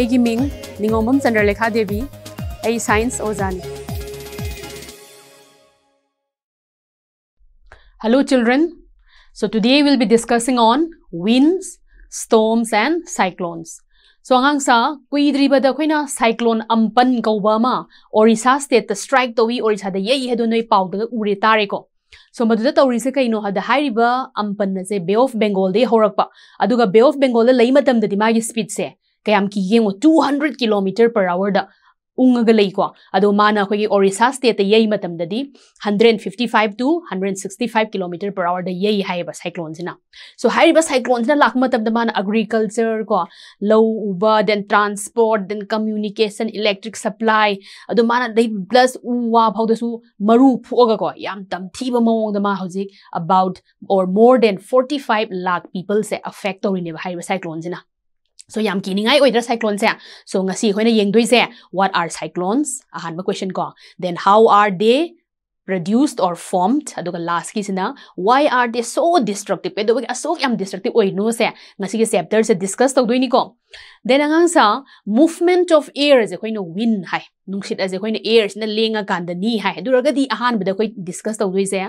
ऐ Ming Chandralekha Devi ऐ ओजा ओजानी hello children so today will be discussing on winds storms and cyclones so आगा कुद्रीबद cyclone Amphan Orissa state strike तौ ओरिसा ये हेद नई पाद उरे तारेको सो मद तौरी कई हाब अंपन से बे ऑफ बेंगोल होरक्प बे ऑफ बेंगोल स्पीड से ꯀꯌꯥꯝꯀꯤ ꯌꯦꯡꯉꯣ ꯇꯨ ꯍꯟꯗ꯭ꯔꯦꯗ ꯀꯤꯂꯣꯃꯤꯇꯔ ꯄꯔ ꯑꯋꯔꯗ ꯎꯡꯉꯒ ꯂꯩꯀꯣ ꯑꯗꯣ ꯃꯥꯅ ꯑꯩꯈꯣꯏꯒꯤ ꯑꯣꯔꯤꯁꯥ ꯁ꯭ꯇꯦꯠꯇ ꯌꯩ ꯃꯇꯝꯗꯗꯤ hundred fifty five two hundred sixty five kilometre per ꯑꯋꯔꯗ ꯌꯩ ꯍꯥꯏꯌꯦꯕ ꯁꯥꯏꯀ꯭ꯂꯣꯟꯁꯤꯅ ꯁꯣ ꯍꯥꯏꯔꯤꯕ ꯁꯥꯏꯀ꯭ꯂꯣꯟꯁꯤꯅ ꯂꯥꯛꯄ ꯃꯇꯝꯗ ꯃꯥꯅ ꯑꯒ꯭ꯔꯤꯀꯜꯆꯔ ꯀꯣ ꯂꯧ ꯎꯕ then transport then communication electric supply ꯑꯗꯣ ꯃꯥꯅ ꯑꯗꯩ ꯄ꯭ꯂꯁ ꯎ ꯋꯥ ꯐꯥꯎꯗꯁꯨ ꯃꯔꯨ ꯐꯨꯛꯑꯒꯀꯣ ꯌꯥꯝ ꯇꯝꯊꯤꯕ ꯃꯑꯣꯡꯗ ꯃꯥ ꯍꯧꯖꯤꯛ about or more then forty five lakh ꯄꯤꯄꯜꯁꯦ ꯑꯐꯦꯛ ꯇꯧꯔꯤꯅꯦꯕ ꯍꯥꯏꯔꯤꯕ ꯁꯥꯏꯀ꯭ꯂꯣꯟꯁꯤꯅ สยามกินยังไงโอ้ยรัศไซโคลนเสียสงสีคนนี้ยิงด้วยเส what are cyclones อ่านมา question ก่อน then how are they produced or formed aduga last ki sina why are they so destructive pe dobe asok yam destructive oi no se ngasi ki chapter se discuss tau doini ko then angang sa movement of air je koi no wind hai nungshit as no air sina lenga kan da ni hai ga di ahan bada koi discuss tau doi se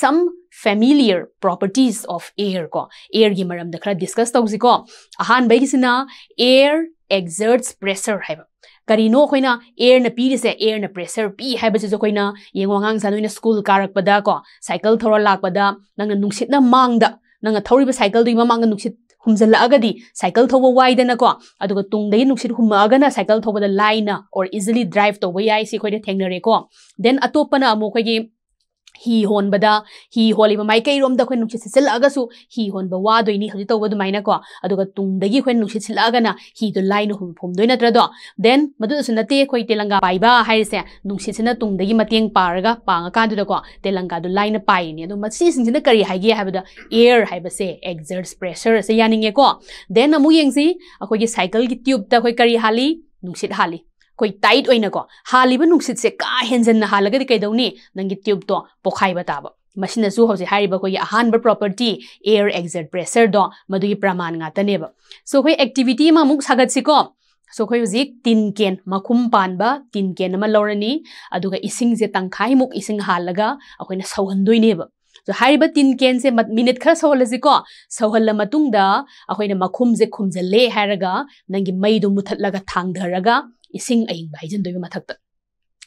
some familiar properties of air ko air gi maram da khra discuss tau ji ko ahan bai ki sina air exerts pressure hai करीनो एर air पीरीसे air pressure पी है येगो आगांग school कारको सैकल थोड़ा लापद नंगसीट मांग नंग सैकल दुई ममांग नुसीट हुमजल्लगदी साइकिल थोब वाइदनको अदुग तुंगदै नुसीट थोबद लाइन और इजिली ड्राइव तोब याई सिखोइदे थेंगनरेको देन अतोपना अमो खोइगी हि होंबद हि होली माइकोम अखोल हि होंब वादी हजी तब अदायको तुंदगीगना हिद लाइन फोमद नत्रो देन मदस नए अखो तेलंगा पाबसे तुंद पाग पाकानको तेलंगा लाइन पाईने मसीसीन कई है एयर है एक्जर्स प्रेसर से को देन अमुक ये अखोई साइकिल की ट्यूब अखो कारी हाली हाली कोई टाइट होइना को हालिब नुसित से का हेंजन हालग दे कइदौनी नंगी ट्यूब तो पोखाइबा ताब मैं सु हौजे अहान प्रॉपर्टी एयर एग्जिट प्रेशर दो मदुगी प्रमाण गातनेब सो कोई एक्टिविटी मा मुक सो कोई हौजे तीन केन मखुम पानबा तीन केन मा लौरनी अदुगा इसिंग मुक इसिंग हालगा अखोइना सौहनदोइनेब जो हाइब तीन कें से मिनट खर सौहलजिको सौहल मखुम जे है नंगी मुथल ꯏꯁꯤꯡ ꯑꯏꯪꯕ ꯍꯩꯖꯤꯟꯗꯣꯏꯕ ꯃꯊꯛꯇ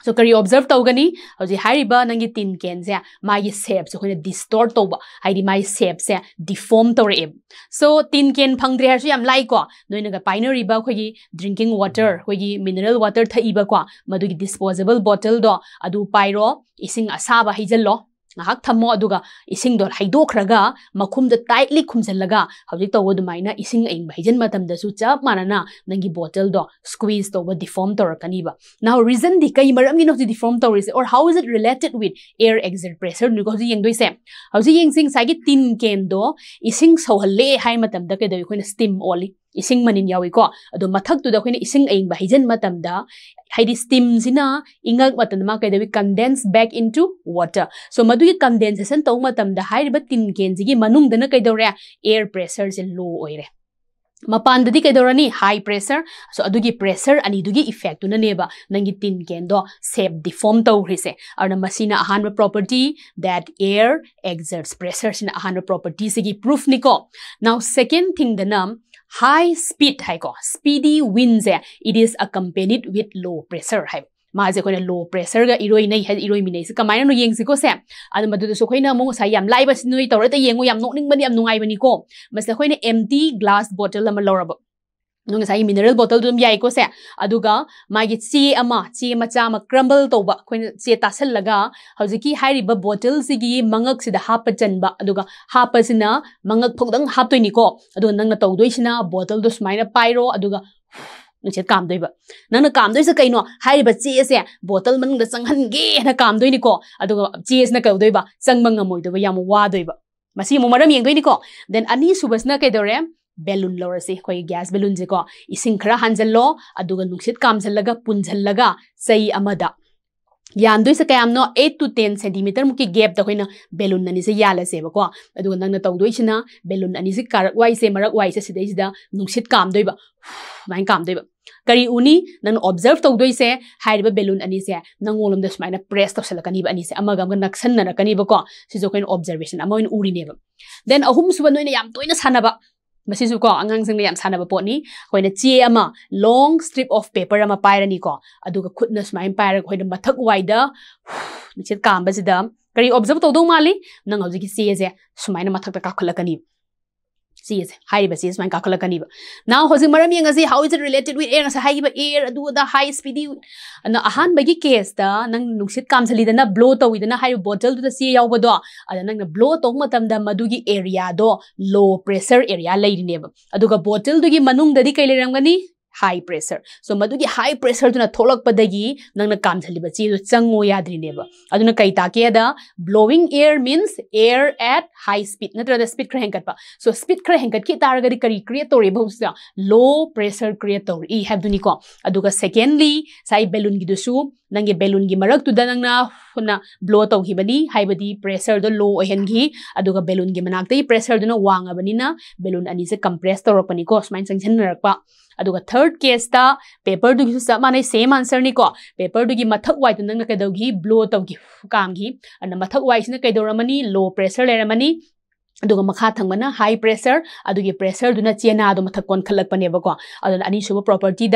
ꯁꯣ ꯀꯔꯤ ꯑꯣꯕꯖꯔꯕ ꯇꯧꯒꯅꯤ ꯍꯧꯖꯤꯛ ꯍꯥꯏꯔꯤꯕ ꯅꯪꯒꯤ ꯇꯤꯟ ꯀꯦꯟꯁꯦ ꯃꯥꯒꯤ ꯁꯦꯞꯁꯦ ꯑꯩꯈꯣꯏꯅ ꯗꯤꯁꯇꯣꯔꯠ ꯇꯧꯕ ꯍꯥꯏꯗꯤ ꯃꯥꯒꯤ ꯁꯦꯞꯁꯦ ꯗꯤꯐꯣꯝ ꯇꯧꯔꯛꯑꯦꯕ ꯁꯣ ꯇꯤꯟ ꯀꯦꯟ ꯐꯪꯗ꯭ꯔꯦ ꯍꯥꯏꯔꯁꯨ ꯌꯥꯝ ꯂꯥꯏꯀꯣ ꯅꯣꯏꯅꯒ ꯄꯥꯏꯅꯔꯤꯕ ꯑꯩꯈꯣꯏꯒꯤ ꯗ꯭ꯔꯤꯡꯀꯤꯡ ꯋꯥꯇꯔ ꯑꯩꯈꯣꯏꯒꯤ ꯃꯤꯅꯔꯦꯜ ꯋꯥꯇꯔ ꯊꯛꯏꯕꯀꯣ ꯃꯗꯨꯒꯤ ꯗꯤꯁꯄꯣꯖꯦꯕꯜ ꯕꯣꯇꯜꯗꯣ ꯑꯗꯨ ꯄꯥꯏꯔꯣ ꯏꯁꯤꯡ ꯑꯁꯥꯕ ꯍꯩꯖꯤꯜꯂꯣ ꯉꯥꯏꯍꯥꯛ ꯊꯝꯃꯣ ꯑꯗꯨꯒ ꯏꯁꯤꯡꯗꯣ ꯍꯩꯗꯣꯛꯈ꯭ꯔꯒ ꯃꯈꯨꯝꯗ ꯇꯥꯏꯠꯂꯤ ꯈꯨꯝꯖꯤꯜꯂꯒ ꯍꯧꯖꯤꯛ ꯇꯧꯕ ꯑꯗꯨꯃꯥꯏꯅ ꯏꯁꯤꯡ ꯑꯏꯪꯕ ꯍꯩꯖꯤꯟ ꯃꯇꯝꯗꯁꯨ ꯆꯞ ꯃꯥꯟꯅꯅ ꯅꯪꯒꯤ ꯕꯣꯇꯜꯗꯣ ꯁ꯭ꯀ꯭ꯋꯤꯖ ꯇꯧꯕ ꯗꯤꯐꯣꯔꯝ ꯇꯧꯔꯛꯀꯅꯤꯕ ꯅꯍꯥ ꯔꯤꯖꯟꯗꯤ ꯀꯩ ꯃꯔꯝꯒꯤꯅꯣ ꯍꯧꯖꯤꯛ ꯗꯤꯐꯣꯔꯝ ꯇꯧꯔꯤꯁꯦ or how is it related with air exert ꯄ꯭ꯔꯦꯁꯔꯅꯤꯀꯣ ꯍꯧꯖꯤꯛ ꯌꯦꯡꯗꯣꯏꯁꯦ ꯍꯧꯖꯤꯛ ꯌꯦꯡꯁꯤ ꯉꯁꯥꯏꯒꯤ ꯇꯤꯟ ꯀꯦꯟꯗꯣ ꯏꯁꯤꯡ ꯁꯧꯍꯜꯂꯦ ꯍꯥꯏ ꯃꯇꯝꯗ ꯀꯩꯗꯧꯏ ꯑꯩꯈꯣꯏꯅ ꯁ꯭ꯇꯤꯝ ꯑꯣꯜꯂꯤ इसिंग मनिन को अदो मथक तुदा खैने इसिंग अइंग बाहिजन मतमदा हाइदि स्टीम जिना इंगक मतन मा कैदवि condense back into water so मदुगि कंडेंसेशन तौ मतमदा हाइरिबा तिन केनजिगि मनुंग दना कैदवरे एयर प्रेशर जे लो ओइरे ꯃꯄꯥꯟꯗꯗꯤ ꯀꯩꯗꯧꯔꯅꯤ ꯍꯥꯏ ꯄ꯭ꯔꯦꯁꯔ ꯁꯣ ꯑꯗꯨꯒꯤ ꯄ꯭ꯔꯦꯁꯔ ꯑꯅꯤꯗꯨꯒꯤ ꯏꯐꯦꯛꯇꯨꯅꯅꯦꯕ ꯅꯪꯒꯤ ꯇꯤꯟ ꯀꯦꯟꯗꯣ ꯁꯦꯞ ꯗꯤꯐꯣꯝ ꯇꯧꯈ꯭ꯔꯤꯁꯦ ꯑꯗꯨꯅ ꯃꯁꯤꯅ ꯑꯍꯥꯟꯕ property that air exerts proof निको नाउ ꯄ꯭ꯔꯨꯐꯅꯤꯀꯣ थिंग द नाम high speed hai ko speedy winds it is accompanied with low pressure hai ma je ko low pressure ga iroi nei hai iroi mi nei se kamaina no yeng si ko se adu madu so khoina mo sa yam lai ba sin noi tawra ta yengu yam nok ning bani yam nungai bani ko mas khoina empty glass bottle am lawra नुसाई mineral बोतल दुम याइकोसे अदुगा चे अमा चे मचा म crumble तोबा चे तासल लगा हजकी हाइरिब बोतल सिगी मंगक सिदा हाप चनबा अदुगा हाप सिना मंगक फोकदंग हाप तोइनि को अदु नंग न तोदोइसिना नुचे काम दैब नंग न काम दैस कैनो चे से बोतल मन न संगन गे न काम दोइनि को अदुगा चे से न कउ दैबा बेलून लौरसे अखोई गैस बेलून जे को इसिंग खरा हानजलो अदुगा नुक्सित कामजल यान दुई से कयाम नो 8 टू 10 सेंटीमीटर गेप गैप द खोइना बेलून ननि से याले से बको अदुगा नंग न तौ दुई छिना बेलून अनि से कार वाई से मरक वाई से सिदै जदा नुक्सित काम दैबा माइन काम दैबा करी उनी नन ऑब्जर्व तौ दुई से हाइरबे बेलून अनि से नंगोलम द स्माइना प्रेस तौ सेल कनिबा अनि से अमगम नक्सन नन कनिबा को सिजो कोइन मसिसु को अंगांग संग याम साना पोटनी होइना चे अमा लॉन्ग स्ट्रिप ऑफ पेपर अमा पायरनी को अदुग खुदना स्माइन पायर होइना मथक वाइदा निचित कामबसिदा करी ऑब्जर्व तो दो माली नंग हौजी का ꯁꯤ ꯍꯥꯏꯔꯤꯕ ꯁꯤ ꯁꯨꯃꯥꯏꯅ ꯀꯥꯈꯠꯂꯛꯀꯅꯤꯕ ꯅꯥꯎ ꯍꯧꯖꯤꯛ ꯃꯔꯝ ꯌꯦꯡꯉꯁꯤ ꯍꯥꯎ ꯏꯖ ꯔꯤꯂꯦꯇꯦꯠ ꯋꯤꯠ ꯑꯦꯌꯔ ꯉꯁꯥꯏ ꯍꯥꯏꯈꯤꯕ ꯑꯦꯌꯔ ꯑꯗꯨ ꯑꯗꯥ ꯍꯥꯏ ꯁ꯭ꯄꯤꯗꯤ ꯑꯍꯥꯟꯕꯒꯤ ꯀꯦꯁꯇ ꯅꯪ ꯅꯨꯡꯁꯤꯠ ꯀꯥꯝꯁꯤꯜꯂꯤꯗꯅ ꯕ꯭ꯂꯣ ꯇꯧꯋꯤꯗꯅ ꯍꯥꯏꯔꯤꯕ ꯕꯣꯇꯜꯗꯨꯗ ꯆꯦ ꯌꯥꯎꯕꯗꯣ ꯑꯗ ꯅꯪꯅ ꯕ꯭ꯂꯣ ꯇꯧꯕ ꯃꯇꯝꯗ ꯃꯗꯨꯒꯤ ꯑꯦꯔꯤꯌꯥꯗꯣ ꯂꯣ ꯄ꯭ꯔꯦꯁꯔ ꯑꯦꯔꯤꯌꯥ ꯂꯩꯔꯤꯅꯦꯕ ꯑꯗꯨꯒ ꯕꯣꯇꯜꯗꯨꯒꯤ ꯃꯅꯨꯡꯗꯗꯤ ꯀꯩ ꯂꯩꯔꯝꯒꯅꯤ हाई प्रेसर सो मधुगी हाई प्रेसर दुना थोलक पदगी नंगना काम थलिबा ची दु चंगो याद रिनेबा अदुना कई ताके दा blowing air means air at high speed नत्र द स्पीड क्रेहें कटपा सो स्पीड क्रेहें कट की तार गरी करी क्रिएट तोरे बहुसा लो प्रेसर क्रिएट तोरे ई हैव दुनी को अदुगा सेकेंडली साई बेलून की दुसु नंगे बेलून की मरक तुद नंगना ब्लो तौहीबनी हाइबदी प्रेशर दो लो ओहनगी बेलून की मनाक प्रेसर प्रेशर दनो वांगबनीना बेलून अनी से कंप्रेस तौरपनी को स्माइन थर्ड केस पेपर दु चप माने सेम आंसर नि को पेपर दु मथक वाइ नंगना कदौगी ब्लो तौगी कामगी अन मथक वाइ सिना कदौरमनी लो प्रेसर लेरमनी थन हाई प्रेसर अगर प्रेसर चेना मत कौनखलपनेबको अब property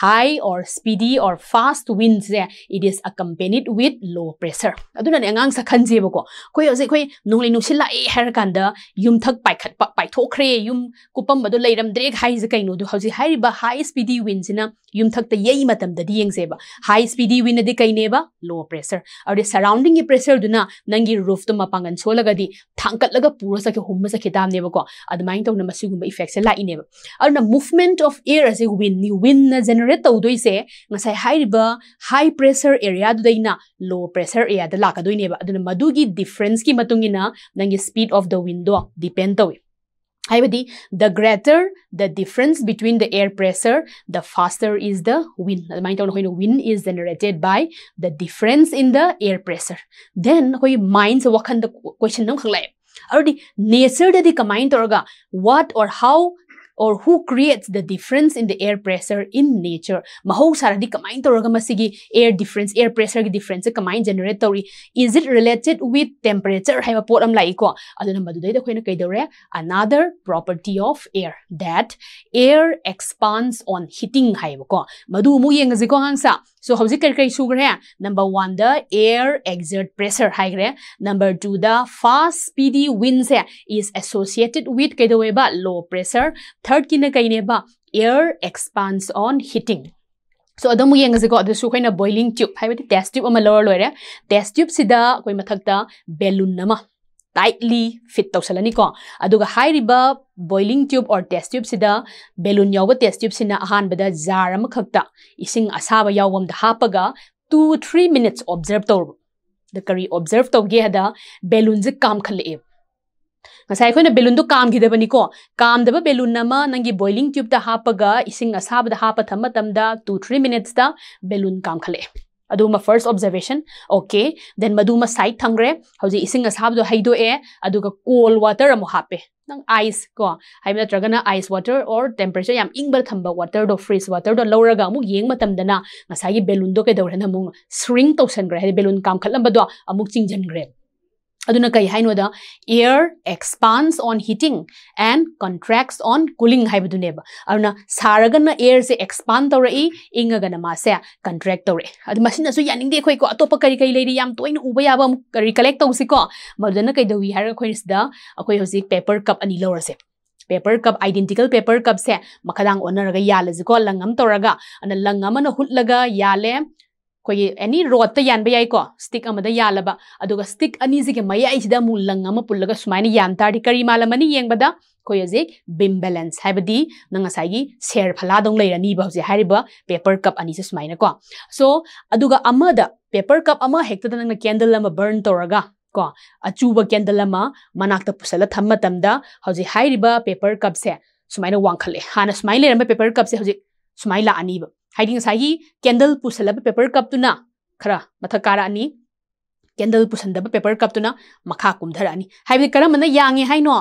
high or speedy or fast wind it is a कंपेनिड with low pressure अगर सखनजेबको अखोई नोलीरकान यूथ पाख पाथोरे यू कूपम्द्रे कई हाई स्पीडी विंडसीना यूथते ये येजेब हाई स्पीडी विंड कई लो प्रेसर अरे सराउंडिंग प्रेसर नंगी रूफ तो मपागन सोलगदी थांकल पूरा सके हम सके दामनेबको अदमाइन इफेक्स लाइने मूवमेंट ऑफ एयर असे विन विन जेनरेट तौदे high pressure area low pressure area लाकदने डिफरेंस की स्पीड ऑफ द विंडो डिपेंड तौ है the greater the difference between the air pressure the faster is the wind अदमाइन wind is generated by the difference in the air pressure then अखोई mind वखन the question खाला আৰু nature যদি কমাইন তৰগা what or how or who creates the difference in the air pressure in nature mahou saradi kamain toroga masigi air difference air pressure gi difference kamain generate tori is it related with temperature have a pot am like ko aduna madu dei da khoina kai dore another property of air that air expands on heating hai ko madu mu yeng ji ko hang sa so hauji kai kai su gre number 1 the air exert pressure hai gre number 2 the fast speedy winds is associated with kai daweba low pressure ꯊꯔꯗꯀꯤꯅ ꯀꯩꯅꯦꯕ air expands on heating so ꯑꯗꯨꯝ ꯌꯦꯡꯉꯁꯤꯀꯣ ꯑꯗꯨꯁꯨ ꯑꯩꯈꯣꯏꯅ boiling tube ꯍꯥꯏꯕꯗꯤ test tube ꯑꯃ ꯂꯧꯔ ꯂꯣꯏꯔꯦ ꯇꯦꯁ ꯇ꯭ꯌꯨꯕꯁꯤꯗ ꯑꯩꯈꯣꯏ ꯃꯊꯛꯇ ꯕꯦꯂꯨꯟ ꯑꯃ ꯇꯥꯏꯠꯂꯤ ꯐꯤꯠ ꯇꯧꯁꯜꯂꯅꯤꯀꯣ ꯑꯗꯨꯒ ꯍꯥꯏꯔꯤꯕ ꯕꯣꯏꯂꯤꯡ ꯇ꯭ꯌꯨꯕ ꯑꯣꯔ ꯇꯦꯁ ꯇ꯭ꯌꯨꯕꯁꯤꯗ ꯕꯦꯂꯨꯟ ꯌꯥꯎꯕ ꯇꯦꯁ ꯇ꯭ꯌꯨꯕꯁꯤꯅ ꯑꯍꯥꯟꯕꯗ ꯖꯥꯔ ꯑꯃꯈꯛꯇ ꯏꯁꯤꯡ ꯑꯁꯥꯕ ꯌꯥꯎꯕ ꯑꯝꯗ ꯍꯥꯞꯄꯒ ꯇꯨ ꯊ꯭ꯔꯤ ꯃꯤꯅꯠꯁ ꯑꯣꯕꯖꯔꯞ ꯇꯧꯔꯕ ꯀꯔꯤ ꯑꯣꯕꯖꯔꯞ ꯇꯧꯒꯦ ꯍꯥꯏꯗ ꯕꯦꯂꯨꯟꯁꯦ ꯀꯥꯝꯈꯠꯂꯛꯑꯦꯕ ngasa khoi na balloon do kam gida bani ko kam da ba balloon na ma nangi boiling tube da hapaga ising asab da hapa tham tam da 2 3 minutes da balloon kam khale अदुमा first observation okay then मधुमा side थंग्रे हौजी इसिंग असाबदो हैदो ए अदुगा कोल water अमु हापे नंग ice को हाइम नत्रगना आइस वाटर और टेम्परेचर याम इंगबर थंबा वाटर दो फ्रीज वाटर दो लौरगा अमु येंग मतमदना ngasagi balloon do ke dawrena mung shrink tawsan gre hai balloon kam khalam badwa amuk chingjangre aduna kai hai no da air expands on heating and contracts on cooling hai bdu neba aruna saragan na air se expand tawra i inga gana ma se contract tawre adu machine na so yaning de khoi ko atopa kari kai leiri yam toina uba yaba am recollect tawsi ko maduna kai dawi har khoi sida akoi hosi paper cup ani lawra se paper cup identical paper cup se makadang onaraga yalaji ko langam tawraga ana langam na hutlaga yale कोई any rod तो यान stick अमदा यालबा अदुगा stick अनी से के मया इस दा मुलंग अम पुल्लगा कोई अजे बिम बैलेंस है बदी नंग सागी शेयर फला दोंग पेपर कप अनी से सुमाइन को सो पेपर कप अम हेक्ता नंग कैंडल बर्न तौर को अचूब केंदल अम मनाक त हजे पेपर कपसे से सुमाइन हाँ सूमाय ले पेपर कपसे हजे हाई की केंदल पुसल पेपर कपना खरा मथ कारा केंदल पुसंदब पेपर कप तो मखा कुमधर है कमे है हाइनो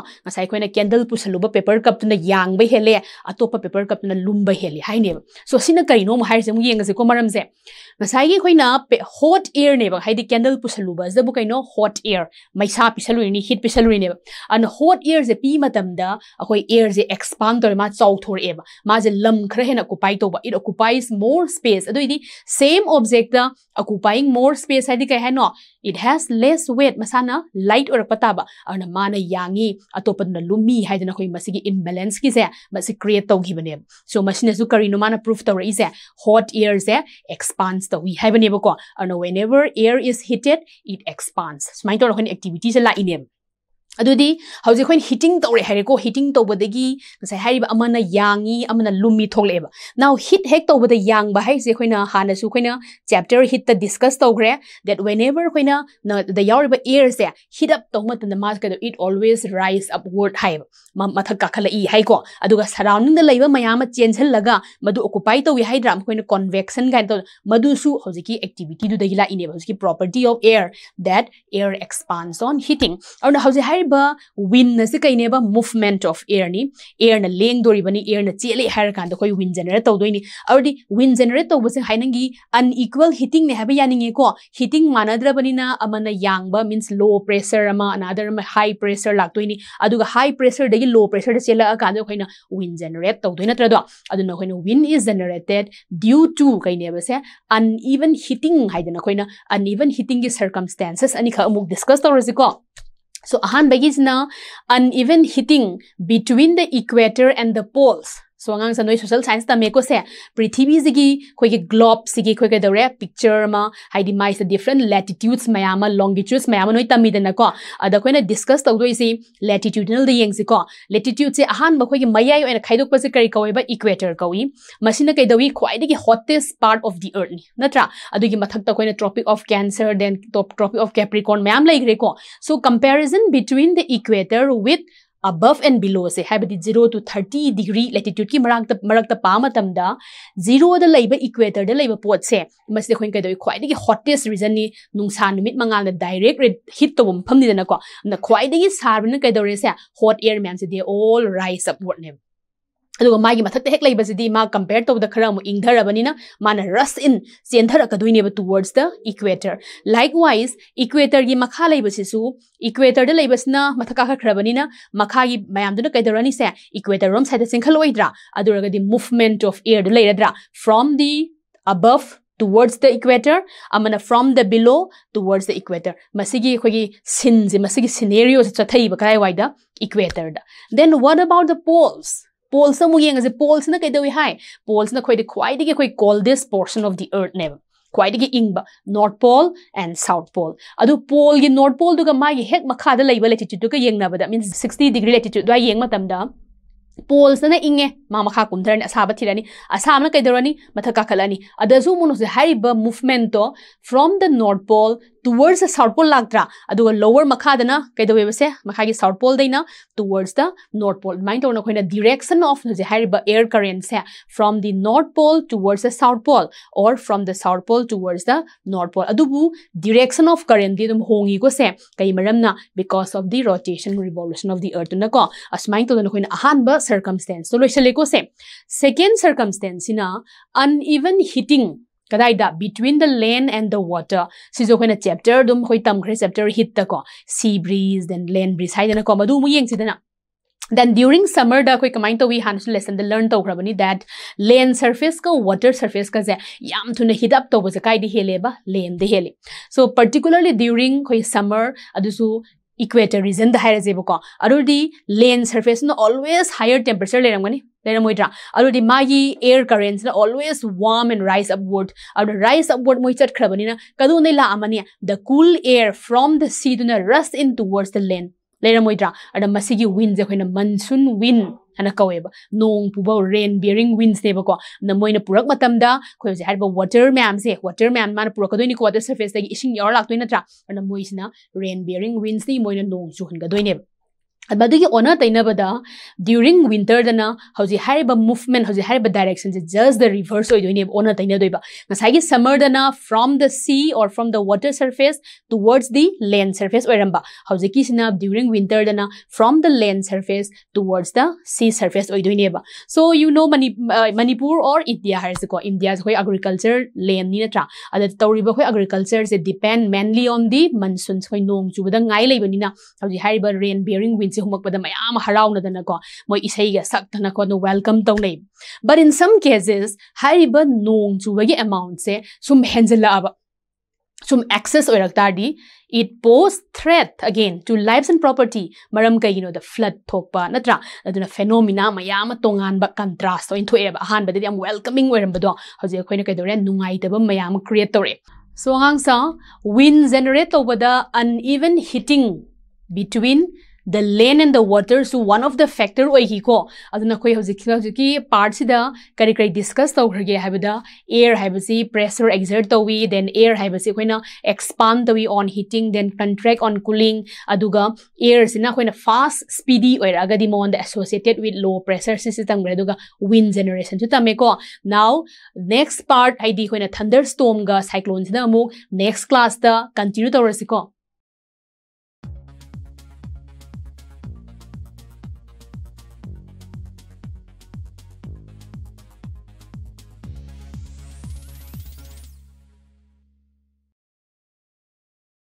केंदल पुसलुब पेपर कप तो यांग हेले अतोप पेपर कप तो लुम हेले हाइने सो कम येको मरमजे पे हॉट एयर ने केंदल पुसलुब अब कहो हॉट एयर मैसा पीसलुरी हिट पीसलुरी अन हॉट एयर से पी मत एयर से एक्सपान तौर मा चौथोर माजे लम खर हेन अकुपाई तब इट अकुपाइज मोर स्पेस अदी same object occupying more space है कहनो it has less weight masana light or pataba arna mana yangi atopana lumi haidana khoi masigi imbalance ki se masi create tau gi bane so machine su kari no mana proof tau ise hot air se expands tau wi haibane ko arna whenever air is heated it expands so mind or activity se la inem अदुदी heating तौरे heating तौबदगी यांगी लुमी थोलेब now heat हेक तौबद यांग बहाइ चैप्टर हिट डिस्कस तौरे दैट वेन एवर न एयर से हिट अप तौम तन इट ऑलवेज राइज वर्ड है मथ काखला इ हाइको सराउंडिंग लेब मयाम चेंजल लगा मदु ऑक्युपाई तौ हाइ ड्राम खोइना कन्वेक्शन एक्टिविटी लाइने property of air that air expands on heating or wind से कई मूवमेंट ऑफ एयर नि एयर लेंदोरीबनी एयर चेले अखोई विन जेनरेट तौदनी और विन जेनरेट तब से हाई अनइक्वल हिटिंग ने यानीको हिटिंग मानद्रबनी यांग means low pressure another high pressure लातनी हाई प्रेसर लो प्रेसर चेलकान विन जेनरेट तौद नत्रदो wind is generated due to कईनेबसे अनइवन हिटिंग है अनइवन हिटिंग की सर्कमस्टेंसेस अनिखा डिस्कस तौरसीको So Ahan is now uneven heating between the equator and the poles so आगाम से नई सोशल साइंस तमे को से पृथ्वी सिगी खोय ग्लोब सिगी खोय के दरे पिक्चर मा हाइदि माइस डिफरेंट लैटिट्यूड्स मयामा लॉन्गिट्यूड्स मयामा नई तमी दन को अद खोय ने डिस्कस तौ दोय सि लैटिट्यूडनल द यंग को लैटिट्यूड से अहान ब खोय मयाय ओइन खाइदोक पसे करी कोय ब इक्वेटर कोई मसिन के दवी खोय the hottest part of the earth नि नत्रा अदु गि मथक त खोय ने tropic of Cancer then tropic of Capricorn मयाम लाइक रे को so comparison between the equator with above and below se habadi 0 to 30 degree latitude ki marang ta marang ta pa matam da zero da laiba equator da laiba pot se mas de khoin ka do khwai de hottest region ni nungsa numit mangal da direct hit to bum pham ni da na ko na khwai de gi sar na ka do re se hot air man se they all rise upward name ꯑꯗꯨꯒ ꯃꯥꯒꯤ ꯃꯊꯛꯇ ꯍꯦꯛ ꯂꯩꯕꯁꯤꯗꯤ ꯃꯥ compare ꯇꯧꯕꯗ ꯈꯔ ꯑꯃꯨꯛ ꯏꯪꯊꯔꯕꯅꯤꯅ ꯃꯥꯅ ꯔꯁ ꯏꯟ ꯆꯦꯟꯊꯔꯛꯀꯗꯣꯏꯅꯦꯕ ꯇꯨꯋꯔꯗꯁ ꯗ ꯏꯀ꯭ꯋꯦꯇꯔ ꯂꯥꯏꯛꯋꯥꯏꯁ ꯏꯀ꯭ꯋꯦꯇꯔꯒꯤ ꯃꯈꯥ ꯂꯩꯕꯁꯤꯁꯨ ꯏꯀ꯭ꯋꯦꯇꯔꯗ ꯂꯩꯕꯁꯤꯅ ꯃꯊꯛ ꯀꯥꯈꯠꯈ꯭ꯔꯕꯅꯤꯅ ꯃꯈꯥꯒꯤ ꯃꯌꯥꯝꯗꯨꯅ ꯀꯩꯗꯧꯔꯅꯤꯁꯦ ꯏꯀ꯭ꯋꯦꯇꯔ ꯔꯣꯝ ꯁꯥꯏꯗ ꯆꯦꯟꯈꯠꯂꯛꯑꯣꯏꯗ꯭ꯔꯥ ꯑꯗꯨꯔꯒꯗꯤ ꯃꯨꯚꯃꯦꯟꯠ ꯑꯣꯐ ꯑꯦꯌꯔꯗ ꯂꯩꯔꯗ꯭ꯔꯥ from the above towards the equator amana from the below towards the equator masigi khogi sin ji masigi scenario se chathai ba kai wai da equator da then what about the poles ꯄꯣꯜꯁꯇ ꯑꯃꯨꯛ ꯌꯦꯡꯉꯁꯦ ꯄꯣꯜꯁꯤꯅ ꯀꯩꯗꯧꯏ ꯍꯥꯏ ꯄꯣꯜꯁꯤꯅ ꯑꯩꯈꯣꯏꯗ ꯈ꯭ꯋꯥꯏꯗꯒꯤ ꯑꯩꯈꯣই ꯀꯣꯜꯗꯦꯁ portion of the ꯑꯔꯠꯅꯦꯕ ꯈ꯭ꯋꯥꯏꯗꯒꯤ ꯏꯪꯕ north pole and south pole ꯑꯗꯨ ꯄꯣꯜꯒꯤ ꯅꯣꯔꯠ ꯄꯣꯜꯗꯨꯒ ꯃꯥꯒꯤ ꯍꯦꯛ ꯃꯈꯥꯗ ꯂꯩꯕ ꯂꯦꯇꯤꯇ꯭ꯌꯨꯗꯀ ꯌꯦꯡꯅꯕꯗ ꯃꯤꯟꯁ ꯁꯤꯛꯁꯇꯤ ꯗꯤꯒ꯭ꯔꯤ ꯂꯦꯇꯤꯇ꯭ꯌꯨꯗ ꯑꯗꯨꯋꯥꯏ ꯌꯦꯡ ꯃꯇꯝꯗ ꯄꯣꯜꯁꯅ ꯏꯪꯉꯦ ꯃꯥ ꯃꯈꯥ ꯀꯨꯝꯊꯔꯅꯤ ꯑꯁꯥꯕ ꯊꯤꯔꯅꯤ ꯑꯁꯥꯕꯅ ꯀꯩꯗꯧꯔꯅꯤ ꯃꯊꯛ ꯀꯥꯈꯠꯂꯅꯤ ꯑꯗꯁꯨ ꯃꯣꯅꯣꯁꯦ ꯍꯥꯏꯔꯤꯕ ꯃꯨꯚꯃꯦꯟꯇꯣ from the north pole towards the south pole lakdra aduga lower makha dana kaidawe base makha gi south pole deina towards the north pole mind tona khoina direction of je hariba air current se from the north pole towards the south pole or from the south pole towards the north pole adubu direction of current di dum hongi go se kai maramna because of the rotation revolution of the earth na ko asmai to dana khoina ahanba circumstance to loisale ko se second circumstance ina uneven heating कदाइदा between the land and the water सिजो कोइन chapter दुम कोइ तम खरे chapter heat त को sea breeze then land breeze हाइ देन को मदु मु यंग सिदना then during summer da koi kamai to we hans lesson the learn to grabani that land surface ka water surface ka ja yam thune hit up to boja kai di hele ba land de hele so particularly during koi summer adusu equator region da haire jebo ko arudi land surface no always higher temperature le ramgani लेरमोइड्रा अरु दि मागी air currents la always warm and rise upward aru rise upward moi chat khrabani na kadu nei la amani the cool air from the sea duna rush in towards the land leiramoidra ada masigi wind je khoina monsoon wind hana kaweba nong puba rain bearing winds ne bako na moina purak matam da khoi je harba water ma'am se water ma'am man purak doini ko water surface da ising yor lak doina tra na moisna rain bearing winds ni moina nong chu hanga doine अनाबद during winter movement हज direction से just the reverse होनाबाई समरदना from the sea or from the water surface towards the land surface होना during विंटरदना from the land surface towards the sea surface होनेब so you know Manipur or India है India से agriculture land नहीं अखो agriculture से depend mainly on the monsoon नों चुबद ना रेन बेरिंग विंटर से हुमकपद मैम हराउनदनको मोइ इसैगे सक्तनको नो वेलकम तौनै बट इन सम केसेस हाइब नोंग चुबगे अमाउंट से सुम हेंजलाब sum access oiraktardi it pose threat again to lives and property maram kai you know the flood thokpa natra aduna phenomena mayama tongan ba contrast into eb han ba am welcoming weram ba do haje khoina kai dore nungai ta ba mayam create tore so hang sa wind generate over the uneven hitting between the land and the water so one of the factor ओहिको अखोई हजी हजी party कई कई discuss तौरगे है air है pressure exert तौ दें एयर है अखोन एक्सपान तौ ऑन हिटिंग दें कंट्रेक ऑन कुलिंग एयर से अखोन फास्ट स्पीडी मोन एसोसिएटेड विथ लो प्रेसर से तंग्रे विन जेनरेशन से तमेंको नाउ नेक्स्ट पार्ट है थंडर स्टोमग साइक्लोन से नेक्स्ट क्लास कंटिन्यू कौ